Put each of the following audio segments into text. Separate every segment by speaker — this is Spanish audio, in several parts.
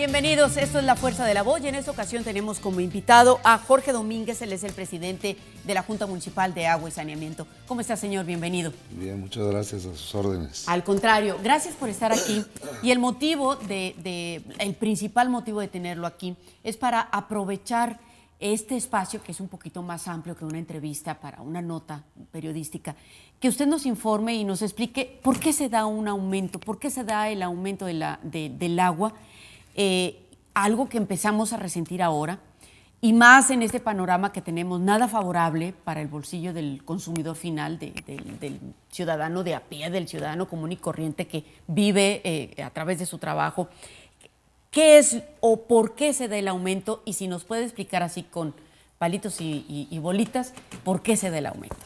Speaker 1: Bienvenidos, esto es La Fuerza de la Voz y en esta ocasión tenemos como invitado a Jorge Domínguez, él es el presidente de la Junta Municipal de Agua y Saneamiento. ¿Cómo está, señor? Bienvenido.
Speaker 2: Bien, muchas gracias a sus órdenes.
Speaker 1: Al contrario, gracias por estar aquí. Y el motivo de, el principal motivo de tenerlo aquí es para aprovechar este espacio que es un poquito más amplio que una entrevista para una nota periodística, que usted nos informe y nos explique por qué se da un aumento, por qué se da el aumento del agua eh, algo que empezamos a resentir ahora, y más en este panorama que tenemos nada favorable para el bolsillo del consumidor final, del, ciudadano de a pie, del ciudadano común y corriente que vive eh, a través de su trabajo. ¿Qué es o por qué se da el aumento? Y si nos puede explicar así con palitos y bolitas, ¿por qué se da el aumento?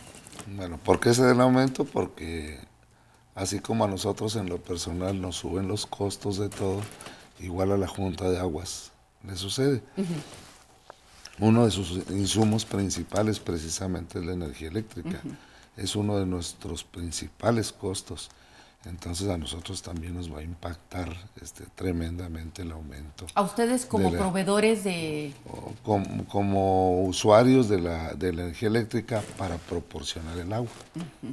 Speaker 2: Bueno, ¿por qué se da el aumento? Porque así como a nosotros en lo personal nos suben los costos de todo, igual a la Junta de Aguas le sucede. Uno de sus insumos principales precisamente es la energía eléctrica. Es uno de nuestros principales costos. Entonces a nosotros también nos va a impactar este, tremendamente el aumento. ¿A ustedes como proveedores de...? Como, usuarios de la, energía eléctrica para proporcionar el agua.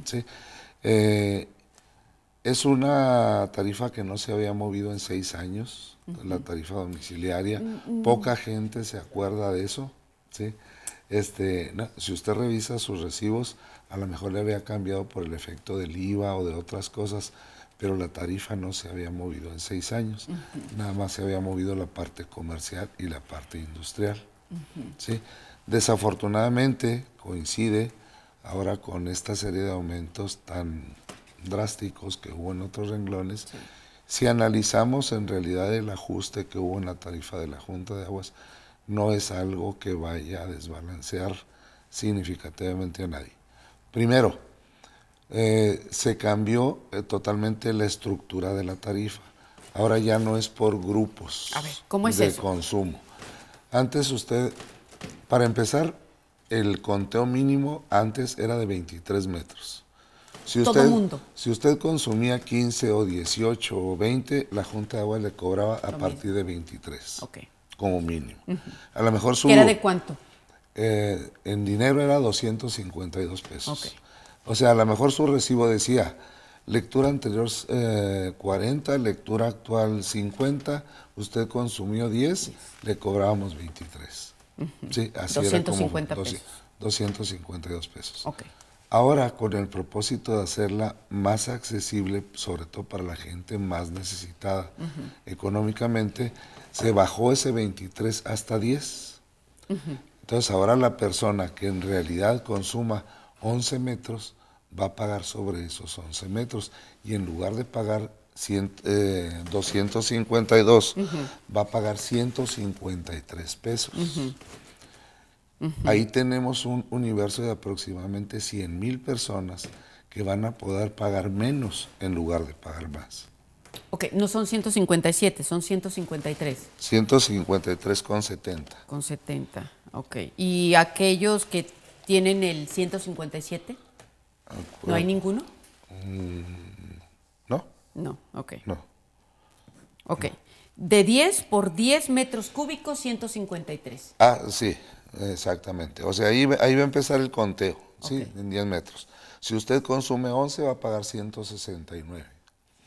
Speaker 2: ¿sí? Eh, es una tarifa que no se había movido en seis años, la tarifa domiciliaria. Mm, mm. Poca gente se acuerda de eso. ¿sí? Este, si usted revisa sus recibos, a lo mejor le había cambiado por el efecto del IVA o de otras cosas, pero la tarifa no se había movido en seis años. Nada más se había movido la parte comercial y la parte industrial. ¿sí? Desafortunadamente coincide ahora con esta serie de aumentos tan drásticos que hubo en otros renglones, si analizamos en realidad el ajuste que hubo en la tarifa de la Junta de Aguas, no es algo que vaya a desbalancear significativamente a nadie. Primero, eh, se cambió eh, totalmente la estructura de la tarifa. Ahora ya no es por grupos de consumo. Antes usted, para empezar, el conteo mínimo antes era de 23 metros. Si usted, mundo. Si usted consumía 15 o 18 o 20, la Junta de Agua le cobraba a partir de 23. Ok. Como mínimo. A lo mejor ¿Qué era de cuánto? Eh, en dinero era 252 pesos. O sea, a lo mejor su recibo decía lectura anterior 40, eh, lectura actual 50, usted consumió 10, le cobrábamos 23. Sí, así era pesos. 252 pesos. Okay. Ahora, con el propósito de hacerla más accesible, sobre todo para la gente más necesitada económicamente, se bajó ese 23 hasta 10. Entonces, ahora la persona que en realidad consuma 11 metros va a pagar sobre esos 11 metros y en lugar de pagar 252, eh, va a pagar 153 pesos. Ahí tenemos un universo de aproximadamente 100.000 mil personas que van a poder pagar menos en lugar de pagar más.
Speaker 1: Ok, no son 157, son 153.
Speaker 2: 153 con
Speaker 1: 70. Con 70, ok. ¿Y aquellos que tienen el 157? ¿No hay ninguno? Mm, no. No, ok. No. Ok. De 10 por 10 metros cúbicos, 153.
Speaker 2: Ah, sí. Exactamente. O sea, ahí, va a empezar el conteo, ¿sí? En 10 metros. Si usted consume 11, va a pagar 169.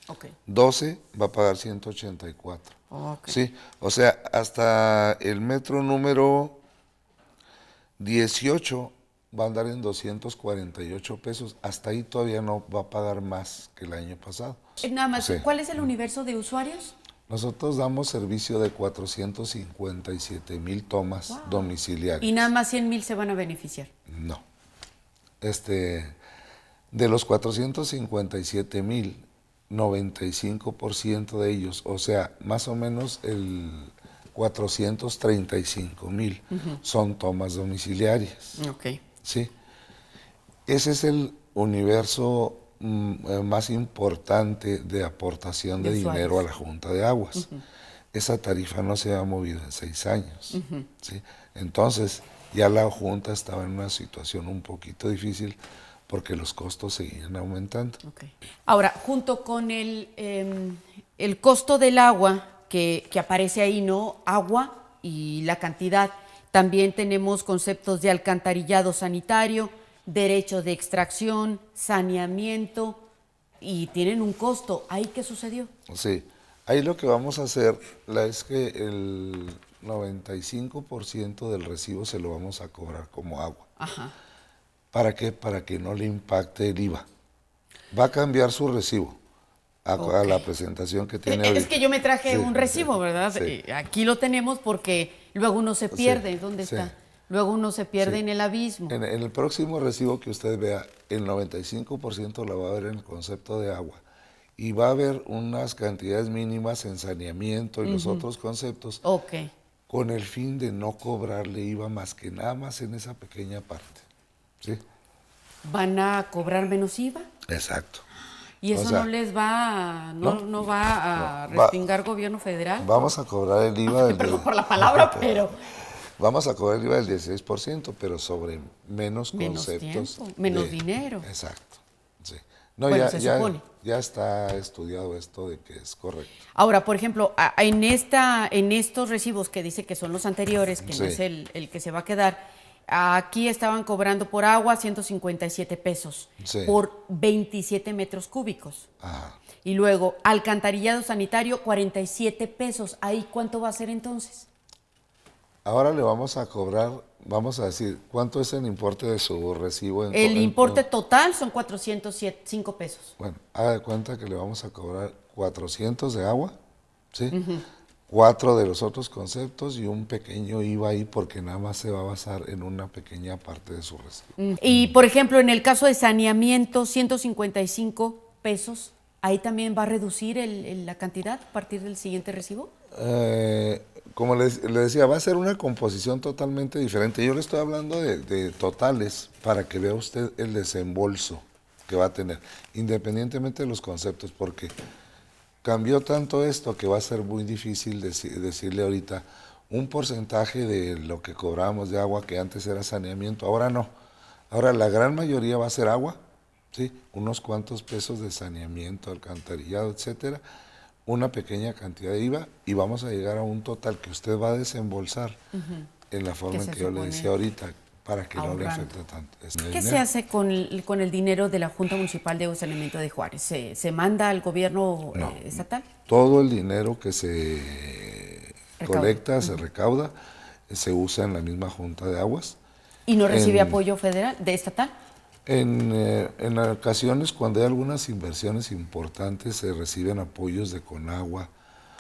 Speaker 2: Okay. 12 va a pagar 184. Okay. ¿Sí? O sea, hasta el metro número 18 va a andar en 248 pesos. Hasta ahí todavía no va a pagar más que el año pasado. Eh, nada más,
Speaker 1: ¿cuál es el universo de usuarios?
Speaker 2: Nosotros damos servicio de 457 mil tomas domiciliarias. ¿Y
Speaker 1: nada más 100 mil se van a beneficiar?
Speaker 2: No. Este, de los 457 mil, 95% de ellos, o sea, más o menos el 435 mil, son tomas domiciliarias. Ok. Sí. Ese es el universo Mm, eh, más importante de aportación de, dinero a la Junta de Aguas. Esa tarifa no se ha movido en seis años. Entonces, ya la Junta estaba en una situación un poquito difícil porque los costos seguían aumentando.
Speaker 1: Ahora, junto con el, em, el costo del agua que, que aparece ahí, ¿no? Agua y la cantidad. También tenemos conceptos de alcantarillado sanitario, Derecho de extracción, saneamiento y tienen un costo. ¿Ahí qué sucedió?
Speaker 2: Sí, ahí lo que vamos a hacer la, es que el 95% del recibo se lo vamos a cobrar como agua. Ajá. ¿Para qué? Para que no le impacte el IVA. Va a cambiar su recibo. A, la presentación que e, tiene. E, es que
Speaker 1: yo me traje un recibo, ¿verdad? Sí. Aquí lo tenemos porque luego uno se pierde. ¿Dónde está? Luego uno se pierde en el abismo.
Speaker 2: En, el próximo recibo que usted vea, el 95% la va a ver en el concepto de agua. Y va a haber unas cantidades mínimas en saneamiento y los otros conceptos. Ok. Con el fin de no cobrarle IVA más que nada más en esa pequeña parte. ¿Sí?
Speaker 1: ¿Van a cobrar menos IVA? Exacto. ¿Y eso no les va no, va a no, gobierno federal?
Speaker 2: Vamos a cobrar el IVA del... por
Speaker 1: la palabra, pero...
Speaker 2: Vamos a cobrar el IVA del 16%, pero sobre menos, conceptos. menos
Speaker 1: dinero. Exacto. Sí. No, ya,
Speaker 2: ya, está estudiado esto de que es correcto.
Speaker 1: Ahora, por ejemplo, en, esta, en estos recibos que dice que son los anteriores, que no es el, que se va a quedar, aquí estaban cobrando por agua 157 pesos por 27 metros cúbicos. Y luego, alcantarillado sanitario, 47 pesos. ¿Ahí cuánto va a ser entonces?
Speaker 2: Ahora le vamos a cobrar, vamos a decir, ¿cuánto es el importe de su recibo? el importe
Speaker 1: total son 405 pesos.
Speaker 2: Bueno, haga de cuenta que le vamos a cobrar 400 de agua, ¿sí? Cuatro de los otros conceptos y un pequeño IVA ahí porque nada más se va a basar en una pequeña parte de su recibo.
Speaker 1: Y por ejemplo, en el caso de saneamiento, 155 pesos, ahí también va a reducir la cantidad a partir del siguiente recibo.
Speaker 2: Eh, como le decía, va a ser una composición totalmente diferente. Yo le estoy hablando de, totales para que vea usted el desembolso que va a tener, independientemente de los conceptos, porque cambió tanto esto que va a ser muy difícil decirle ahorita un porcentaje de lo que cobramos de agua que antes era saneamiento, ahora no. Ahora la gran mayoría va a ser agua, ¿sí? unos cuantos pesos de saneamiento, alcantarillado, etcétera una pequeña cantidad de IVA y vamos a llegar a un total que usted va a desembolsar en la forma en que yo le decía ahorita para que no le afecte tanto. ¿Qué se hace
Speaker 1: con el, dinero de la Junta Municipal de Saneamiento de Juárez? ¿Se, manda al gobierno eh, estatal?
Speaker 2: Todo el dinero que se colecta, se recauda, se usa en la misma Junta de Aguas.
Speaker 1: ¿Y no recibe apoyo federal, de estatal?
Speaker 2: Eh, en, ocasiones cuando hay algunas inversiones importantes se reciben apoyos de Conagua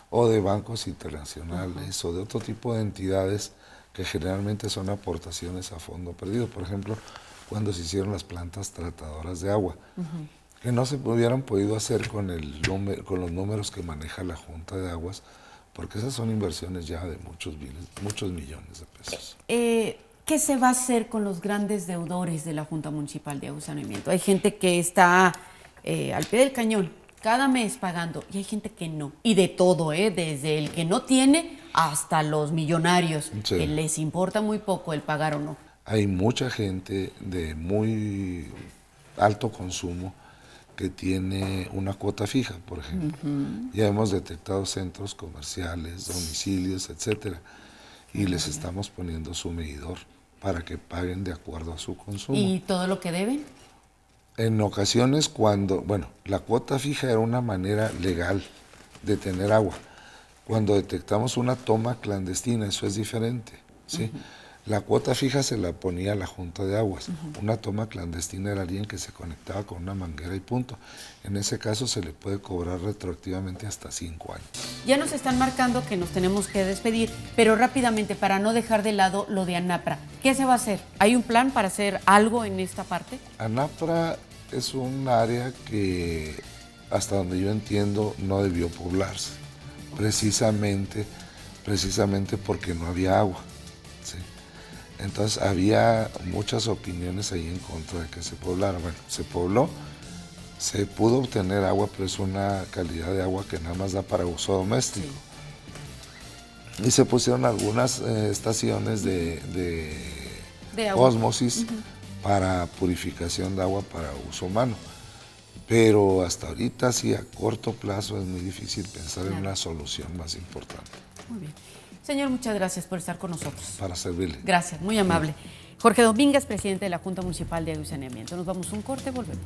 Speaker 2: o de bancos internacionales o de otro tipo de entidades que generalmente son aportaciones a fondo perdido. Por ejemplo, cuando se hicieron las plantas tratadoras de agua, que no se hubieran podido hacer con, el, con los números que maneja la Junta de Aguas, porque esas son inversiones ya de muchos, miles, muchos millones de
Speaker 1: pesos. Eh, ¿Qué se va a hacer con los grandes deudores de la Junta Municipal de Aguzanamiento? Hay gente que está eh, al pie del cañón cada mes pagando y hay gente que no. Y de todo, ¿eh? desde el que no tiene hasta los millonarios. Que les importa muy poco el pagar o no.
Speaker 2: Hay mucha gente de muy alto consumo que tiene una cuota fija, por ejemplo. Ya hemos detectado centros comerciales, domicilios, etcétera, y les estamos poniendo su medidor para que paguen de acuerdo a su consumo. ¿Y
Speaker 1: todo lo que deben?
Speaker 2: En ocasiones cuando, bueno, la cuota fija era una manera legal de tener agua. Cuando detectamos una toma clandestina, eso es diferente, ¿sí? La cuota fija se la ponía la Junta de Aguas. Una toma clandestina era alguien que se conectaba con una manguera y punto. En ese caso se le puede cobrar retroactivamente hasta cinco años.
Speaker 1: Ya nos están marcando que nos tenemos que despedir, pero rápidamente para no dejar de lado lo de ANAPRA. ¿Qué se va a hacer? ¿Hay un plan para hacer algo en esta parte?
Speaker 2: ANAPRA es un área que hasta donde yo entiendo no debió poblarse, precisamente, precisamente porque no había agua entonces había muchas opiniones ahí en contra de que se poblara. Bueno, se pobló, se pudo obtener agua, pero es una calidad de agua que nada más da para uso doméstico. Y se pusieron algunas eh, estaciones de, de, para purificación de agua para uso humano. Pero hasta ahorita, sí, a corto plazo es muy difícil pensar en una solución más importante.
Speaker 1: Muy bien. Señor, muchas gracias por estar con nosotros. Para servirle. Gracias, muy amable. Jorge Domínguez, presidente de la Junta Municipal de Saneamiento. Nos vamos un corte, volvemos.